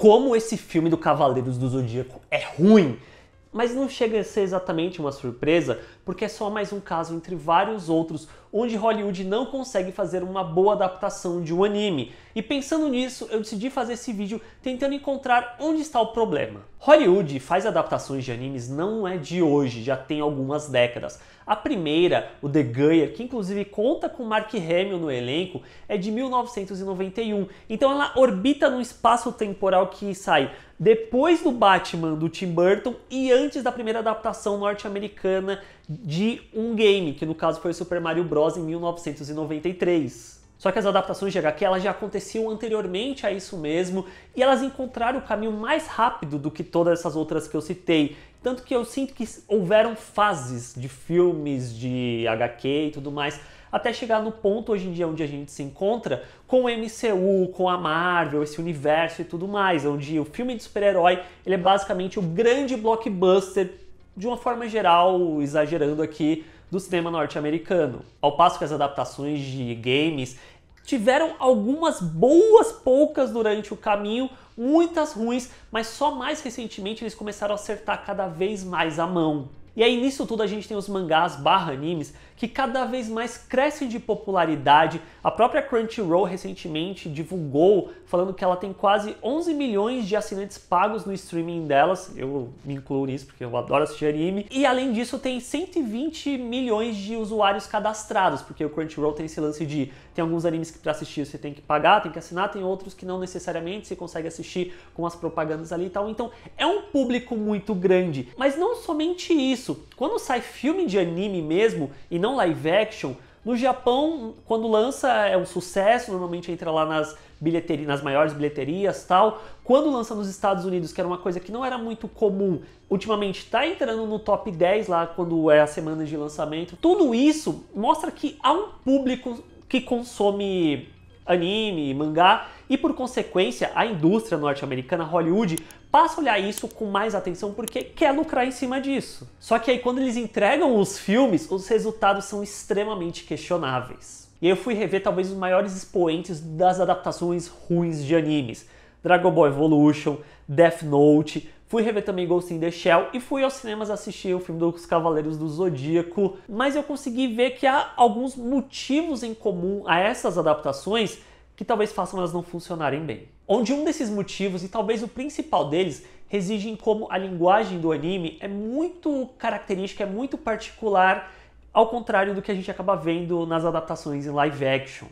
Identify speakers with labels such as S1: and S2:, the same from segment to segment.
S1: como esse filme do Cavaleiros do Zodíaco é ruim. Mas não chega a ser exatamente uma surpresa, porque é só mais um caso entre vários outros onde Hollywood não consegue fazer uma boa adaptação de um anime. E pensando nisso, eu decidi fazer esse vídeo tentando encontrar onde está o problema. Hollywood faz adaptações de animes não é de hoje, já tem algumas décadas. A primeira, o The Geyer, que inclusive conta com Mark Hamill no elenco, é de 1991. Então ela orbita num espaço temporal que sai depois do Batman do Tim Burton e antes da primeira adaptação norte-americana de um game, que no caso foi o Super Mario Bros. em 1993. Só que as adaptações de HQ elas já aconteciam anteriormente a isso mesmo e elas encontraram o caminho mais rápido do que todas essas outras que eu citei. Tanto que eu sinto que houveram fases de filmes, de HQ e tudo mais, até chegar no ponto hoje em dia onde a gente se encontra com o MCU, com a Marvel, esse universo e tudo mais, onde o filme de super-herói ele é basicamente o grande blockbuster de uma forma geral, exagerando aqui, do cinema norte-americano. Ao passo que as adaptações de games tiveram algumas boas poucas durante o caminho, muitas ruins, mas só mais recentemente eles começaram a acertar cada vez mais a mão. E aí nisso tudo a gente tem os mangás barra animes que cada vez mais crescem de popularidade. A própria Crunchyroll recentemente divulgou falando que ela tem quase 11 milhões de assinantes pagos no streaming delas. Eu me incluo nisso porque eu adoro assistir anime. E além disso tem 120 milhões de usuários cadastrados, porque o Crunchyroll tem esse lance de tem alguns animes que para assistir você tem que pagar, tem que assinar, tem outros que não necessariamente você consegue assistir com as propagandas ali e tal. Então é um público muito grande. Mas não somente isso isso, quando sai filme de anime mesmo e não live action, no Japão, quando lança é um sucesso, normalmente entra lá nas bilheterias, nas maiores bilheterias, tal. Quando lança nos Estados Unidos, que era uma coisa que não era muito comum, ultimamente está entrando no top 10 lá quando é a semana de lançamento. Tudo isso mostra que há um público que consome anime, mangá e por consequência a indústria norte-americana, Hollywood, passa a olhar isso com mais atenção porque quer lucrar em cima disso. Só que aí quando eles entregam os filmes, os resultados são extremamente questionáveis. E eu fui rever talvez os maiores expoentes das adaptações ruins de animes. Dragon Ball Evolution, Death Note, Fui rever também Ghost in the Shell e fui aos cinemas assistir o filme dos Cavaleiros do Zodíaco, mas eu consegui ver que há alguns motivos em comum a essas adaptações que talvez façam elas não funcionarem bem. Onde um desses motivos, e talvez o principal deles, reside em como a linguagem do anime é muito característica, é muito particular, ao contrário do que a gente acaba vendo nas adaptações em live action.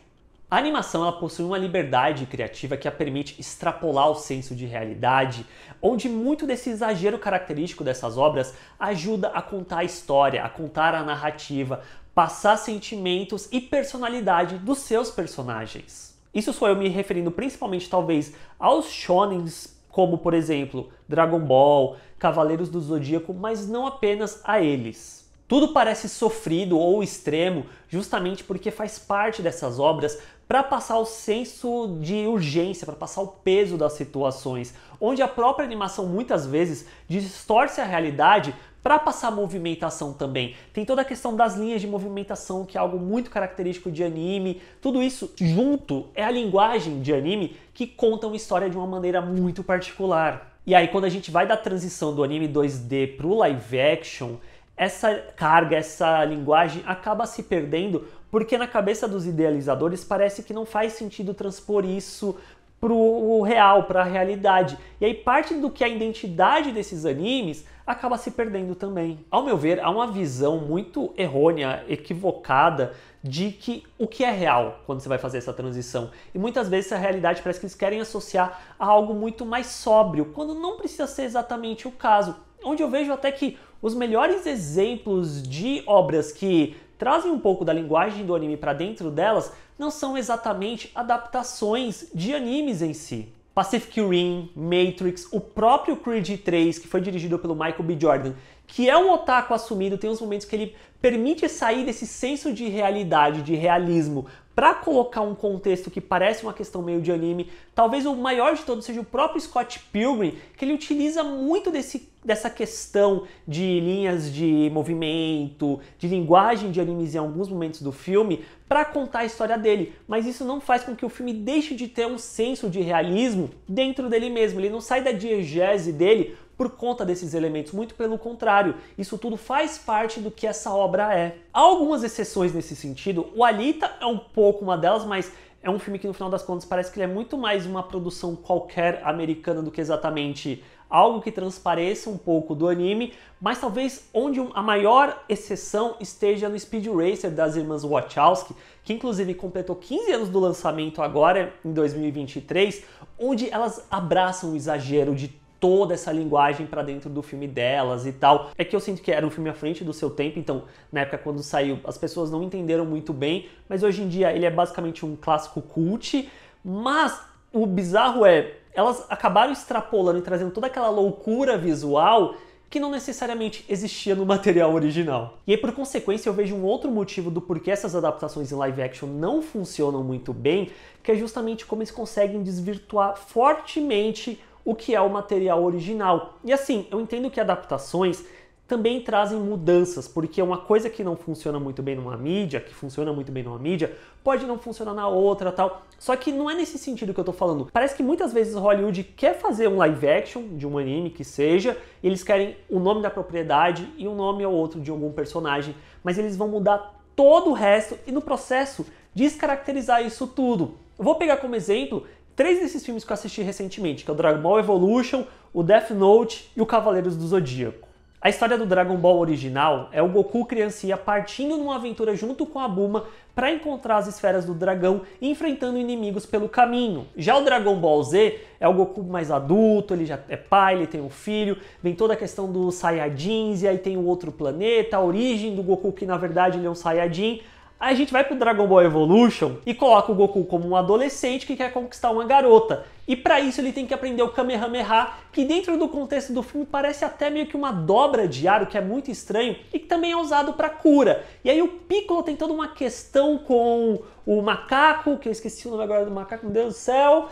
S1: A animação ela possui uma liberdade criativa que a permite extrapolar o senso de realidade, onde muito desse exagero característico dessas obras ajuda a contar a história, a contar a narrativa, passar sentimentos e personalidade dos seus personagens. Isso sou eu me referindo principalmente talvez aos shonens como por exemplo Dragon Ball, Cavaleiros do Zodíaco, mas não apenas a eles. Tudo parece sofrido ou extremo, justamente porque faz parte dessas obras para passar o senso de urgência, para passar o peso das situações, onde a própria animação muitas vezes distorce a realidade para passar movimentação também. Tem toda a questão das linhas de movimentação, que é algo muito característico de anime. Tudo isso junto é a linguagem de anime que conta uma história de uma maneira muito particular. E aí quando a gente vai da transição do anime 2D para o live action, essa carga, essa linguagem acaba se perdendo porque na cabeça dos idealizadores parece que não faz sentido transpor isso para o real, para a realidade. E aí parte do que é a identidade desses animes acaba se perdendo também. Ao meu ver, há uma visão muito errônea, equivocada de que o que é real quando você vai fazer essa transição. E muitas vezes a realidade parece que eles querem associar a algo muito mais sóbrio, quando não precisa ser exatamente o caso. Onde eu vejo até que os melhores exemplos de obras que trazem um pouco da linguagem do anime para dentro delas não são exatamente adaptações de animes em si. Pacific Rim, Matrix, o próprio Creed 3, que foi dirigido pelo Michael B. Jordan, que é um otaku assumido, tem uns momentos que ele permite sair desse senso de realidade, de realismo, para colocar um contexto que parece uma questão meio de anime, talvez o maior de todos seja o próprio Scott Pilgrim, que ele utiliza muito desse, dessa questão de linhas de movimento, de linguagem de animes em alguns momentos do filme, para contar a história dele. Mas isso não faz com que o filme deixe de ter um senso de realismo dentro dele mesmo. Ele não sai da diegese dele por conta desses elementos, muito pelo contrário, isso tudo faz parte do que essa obra é. Há algumas exceções nesse sentido, o Alita é um pouco uma delas, mas é um filme que no final das contas parece que ele é muito mais uma produção qualquer americana do que exatamente algo que transpareça um pouco do anime, mas talvez onde a maior exceção esteja no Speed Racer das irmãs Wachowski, que inclusive completou 15 anos do lançamento agora, em 2023, onde elas abraçam o exagero de toda essa linguagem para dentro do filme delas e tal. É que eu sinto que era um filme à frente do seu tempo, então na época quando saiu as pessoas não entenderam muito bem, mas hoje em dia ele é basicamente um clássico cult. Mas o bizarro é, elas acabaram extrapolando e trazendo toda aquela loucura visual que não necessariamente existia no material original. E aí, por consequência, eu vejo um outro motivo do porquê essas adaptações em live action não funcionam muito bem, que é justamente como eles conseguem desvirtuar fortemente o que é o material original. E assim, eu entendo que adaptações também trazem mudanças, porque uma coisa que não funciona muito bem numa mídia, que funciona muito bem numa mídia, pode não funcionar na outra tal. Só que não é nesse sentido que eu tô falando. Parece que muitas vezes Hollywood quer fazer um live action de um anime que seja, e eles querem o nome da propriedade e um nome ou outro de algum personagem, mas eles vão mudar todo o resto e no processo descaracterizar isso tudo. Eu vou pegar como exemplo três desses filmes que eu assisti recentemente, que é o Dragon Ball Evolution, o Death Note e o Cavaleiros do Zodíaco. A história do Dragon Ball original é o Goku criancinha partindo numa aventura junto com a Buma para encontrar as esferas do dragão e enfrentando inimigos pelo caminho. Já o Dragon Ball Z é o Goku mais adulto, ele já é pai, ele tem um filho, vem toda a questão dos Saiyajins e aí tem o um outro planeta, a origem do Goku que na verdade ele é um Saiyajin. Aí a gente vai pro Dragon Ball Evolution e coloca o Goku como um adolescente que quer conquistar uma garota. E para isso ele tem que aprender o Kamehameha, que dentro do contexto do filme parece até meio que uma dobra de aro, que é muito estranho, e que também é usado para cura. E aí o Piccolo tem toda uma questão com o macaco, que eu esqueci o nome agora do macaco, meu Deus do céu.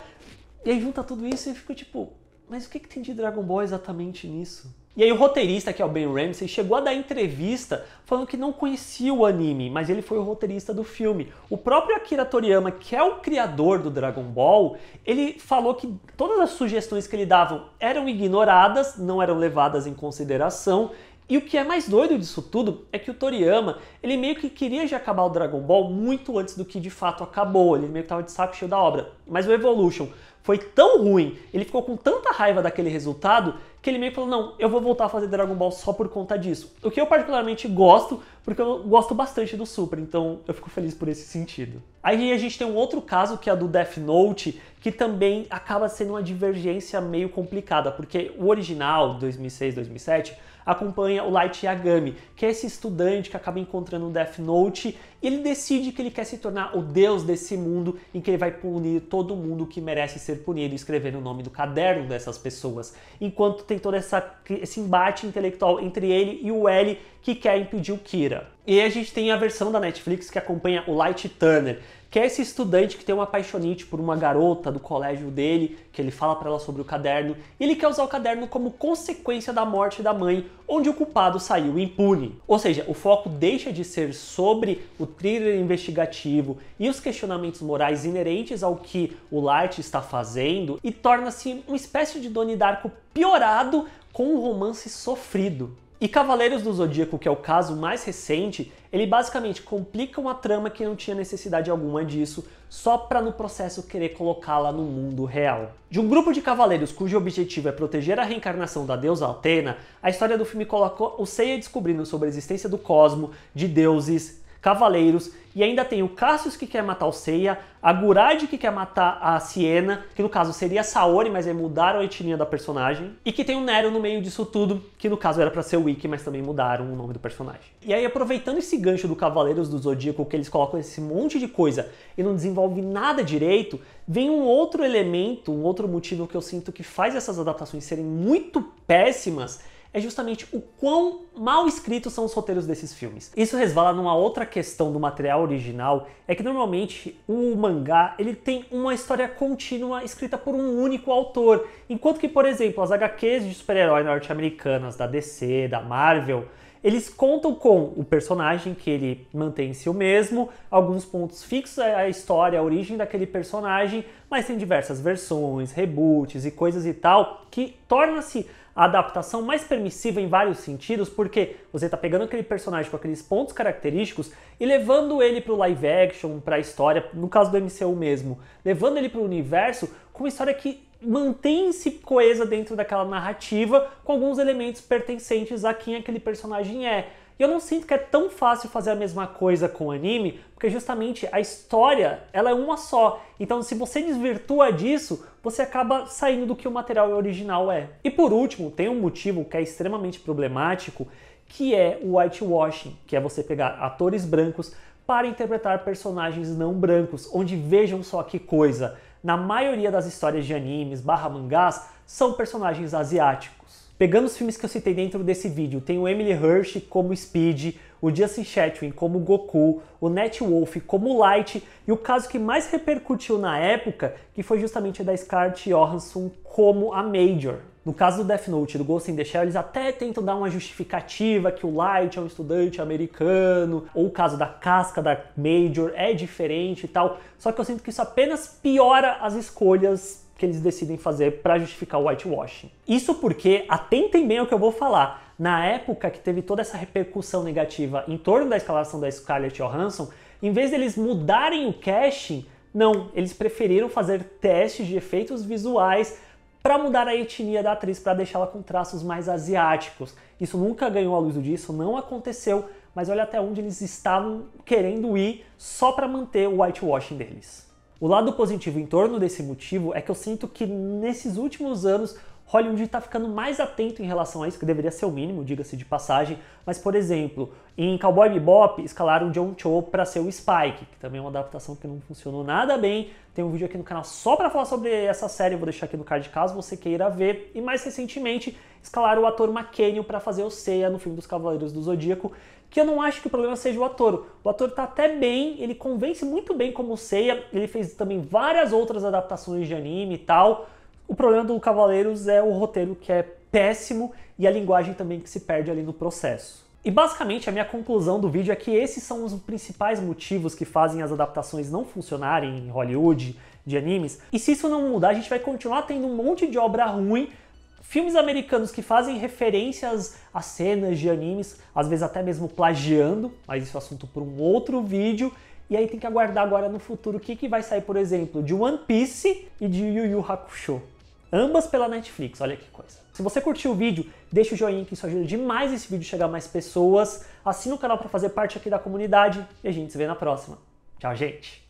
S1: E aí junta tudo isso e fica tipo, mas o que, que tem de Dragon Ball exatamente nisso? E aí o roteirista, que é o Ben Ramsey, chegou a dar entrevista falando que não conhecia o anime, mas ele foi o roteirista do filme. O próprio Akira Toriyama, que é o criador do Dragon Ball, ele falou que todas as sugestões que ele davam eram ignoradas, não eram levadas em consideração, e o que é mais doido disso tudo é que o Toriyama, ele meio que queria já acabar o Dragon Ball muito antes do que de fato acabou, ele meio que tava de saco cheio da obra. Mas o Evolution foi tão ruim, ele ficou com tanta raiva daquele resultado, que ele meio que falou, não, eu vou voltar a fazer Dragon Ball só por conta disso. O que eu particularmente gosto, porque eu gosto bastante do Super, então eu fico feliz por esse sentido. Aí a gente tem um outro caso, que é do Death Note, que também acaba sendo uma divergência meio complicada, porque o original, 2006, 2007 acompanha o Light Yagami, que é esse estudante que acaba encontrando o um Death Note e ele decide que ele quer se tornar o deus desse mundo em que ele vai punir todo mundo que merece ser punido, escrevendo o nome do caderno dessas pessoas. Enquanto tem todo essa, esse embate intelectual entre ele e o L, que quer impedir o Kira. E a gente tem a versão da Netflix que acompanha o Light Turner, que é esse estudante que tem uma apaixonante por uma garota do colégio dele, que ele fala para ela sobre o caderno, e ele quer usar o caderno como consequência da morte da mãe, onde o culpado saiu impune. Ou seja, o foco deixa de ser sobre o thriller investigativo e os questionamentos morais inerentes ao que o Light está fazendo e torna-se uma espécie de Donnie Darko piorado com um romance sofrido. E Cavaleiros do Zodíaco, que é o caso mais recente, ele basicamente complica uma trama que não tinha necessidade alguma disso, só para no processo querer colocá-la no mundo real. De um grupo de cavaleiros cujo objetivo é proteger a reencarnação da deusa Atena, a história do filme coloca o Seiya descobrindo sobre a existência do cosmo, de deuses, cavaleiros, e ainda tem o Cassius que quer matar o Seiya, a Gurade que quer matar a Siena, que no caso seria a Saori, mas aí mudaram a etnia da personagem, e que tem o Nero no meio disso tudo, que no caso era para ser o Wiki, mas também mudaram o nome do personagem. E aí aproveitando esse gancho do Cavaleiros do Zodíaco, que eles colocam esse monte de coisa e não desenvolve nada direito, vem um outro elemento, um outro motivo que eu sinto que faz essas adaptações serem muito péssimas, é justamente o quão mal escritos são os roteiros desses filmes. Isso resvala numa outra questão do material original, é que normalmente o mangá ele tem uma história contínua escrita por um único autor, enquanto que, por exemplo, as HQs de super-herói norte-americanas da DC, da Marvel, eles contam com o personagem que ele mantém em si o mesmo, alguns pontos fixos a história, a origem daquele personagem, mas tem diversas versões, reboots e coisas e tal, que torna-se a adaptação mais permissiva em vários sentidos, porque você está pegando aquele personagem com aqueles pontos característicos e levando ele para o live action, para a história, no caso do MCU mesmo, levando ele para o universo com uma história que mantém-se coesa dentro daquela narrativa com alguns elementos pertencentes a quem aquele personagem é. E eu não sinto que é tão fácil fazer a mesma coisa com anime, porque justamente a história, ela é uma só. Então se você desvirtua disso, você acaba saindo do que o material original é. E por último, tem um motivo que é extremamente problemático, que é o whitewashing, que é você pegar atores brancos para interpretar personagens não brancos, onde vejam só que coisa, na maioria das histórias de animes barra mangás, são personagens asiáticos. Pegando os filmes que eu citei dentro desse vídeo, tem o Emily Hirsch como Speed, o Justin Chatwin como Goku, o Nat Wolf como Light e o caso que mais repercutiu na época, que foi justamente da Scarlett Johansson como a Major. No caso do Death Note e do Ghost in the Shell, eles até tentam dar uma justificativa que o Light é um estudante americano, ou o caso da casca da Major é diferente e tal, só que eu sinto que isso apenas piora as escolhas que eles decidem fazer para justificar o whitewashing. Isso porque, atentem bem ao que eu vou falar, na época que teve toda essa repercussão negativa em torno da escalação da Scarlett Johansson, em vez deles mudarem o casting, não, eles preferiram fazer testes de efeitos visuais para mudar a etnia da atriz para deixá-la com traços mais asiáticos. Isso nunca ganhou a luz do dia, isso não aconteceu, mas olha até onde eles estavam querendo ir só para manter o whitewashing deles. O lado positivo em torno desse motivo é que eu sinto que nesses últimos anos Hollywood está ficando mais atento em relação a isso, que deveria ser o mínimo, diga-se de passagem. Mas, por exemplo, em Cowboy Bebop, escalaram John Cho para ser o Spike, que também é uma adaptação que não funcionou nada bem. Tem um vídeo aqui no canal só para falar sobre essa série, eu vou deixar aqui no card caso você queira ver. E mais recentemente, escalaram o ator McKennion para fazer o Seiya no filme dos Cavaleiros do Zodíaco que eu não acho que o problema seja o ator. O ator está até bem, ele convence muito bem como Seiya, ele fez também várias outras adaptações de anime e tal. O problema do Cavaleiros é o roteiro que é péssimo e a linguagem também que se perde ali no processo. E basicamente a minha conclusão do vídeo é que esses são os principais motivos que fazem as adaptações não funcionarem em Hollywood de animes. E se isso não mudar, a gente vai continuar tendo um monte de obra ruim filmes americanos que fazem referências a cenas de animes, às vezes até mesmo plagiando, mas isso é assunto para um outro vídeo. E aí tem que aguardar agora no futuro o que, que vai sair, por exemplo, de One Piece e de Yu Yu Hakusho. Ambas pela Netflix, olha que coisa. Se você curtiu o vídeo, deixa o joinha que isso ajuda demais esse vídeo chegar a mais pessoas. Assina o canal para fazer parte aqui da comunidade e a gente se vê na próxima. Tchau, gente!